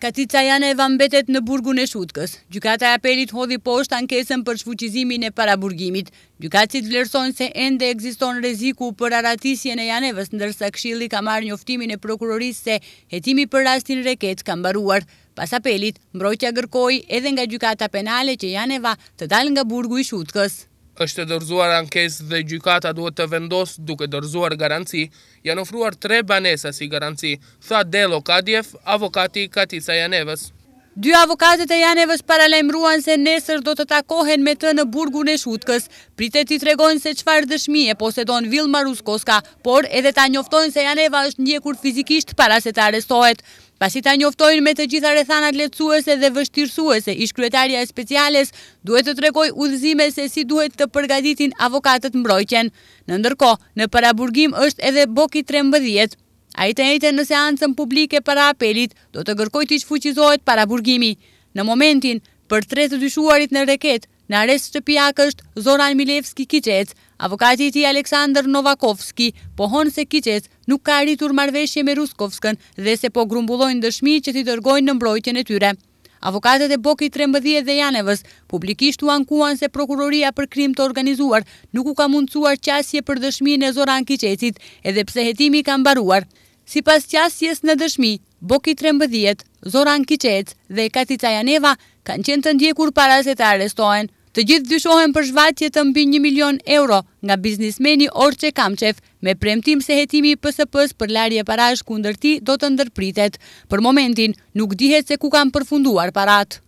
Kati Janeva e vambetet në burgun e shutkës. Gjukata e apelit hodhi posht ankesën për shfuqizimin e paraburgimit. Gjukacit vlerësojnë se ende egziston reziku për aratisje në janevës, ndërsa kshili ka marrë njoftimin e prokurorisë se jetimi për rastin reketë ka mbaruar. Pas apelit, mbrojtja gërkoj edhe nga gjukata penale që janeva të dalë nga burgu i shutkës është dërzuar ankes dhe gjykata duhet të vendos duke dërzuar garanci, janë ofruar tre banesa si garanci, tha Delo Kadjev, avokati Katica Janevës. Dy avokatet e Janevës paralemruan se nesër do të takohen me të në burgun e shutkës. Pritet i tregojnë se qfarë dëshmi e posedon Vilma Ruskoska, por edhe ta njoftojnë se Janeva është njekur fizikisht para se të arestohet. Pasi ta njoftojnë me të gjitha rethanat letësuese dhe vështirësuese, i shkryetarja e speciales duhet të trekoj udhëzime se si duhet të përgaditin avokatët mbrojqen. Në ndërko, në paraburgim është edhe boki 13. rembëdhjet. A i të ejte në seancën publike para apelit, do të gërkoj të ishfuqizohet paraburgimi. Në momentin, për tre të dyshuarit në reket, në arest shtëpijak është Zoran Milevski Kicet, Avokati ti Aleksandr Novakovski pohon se kiqes nuk ka rritur marveshje me Ruskovskën dhe se po grumbullojnë dëshmi që ti dërgojnë në mbrojtjen e tyre. Avokatet e Boki 13 dhe Janevës publikisht u ankuan se prokuroria për krim të organizuar nuk u ka mundësuar qasje për dëshmi në Zoran Kiqecit edhe pse hetimi ka mbaruar. Si pas qasjes në dëshmi, Boki 13, Zoran Kiqec dhe Katica Janeva kanë qenë të ndjekur para se të arestohen. Të gjithë dyshohen për zhvatje të mbi 1 milion euro nga biznismeni Orqe Kamqef, me premtim se jetimi pësë pësë për larje parash kundërti do të ndërpritet. Për momentin, nuk dihet se ku kam përfunduar parat.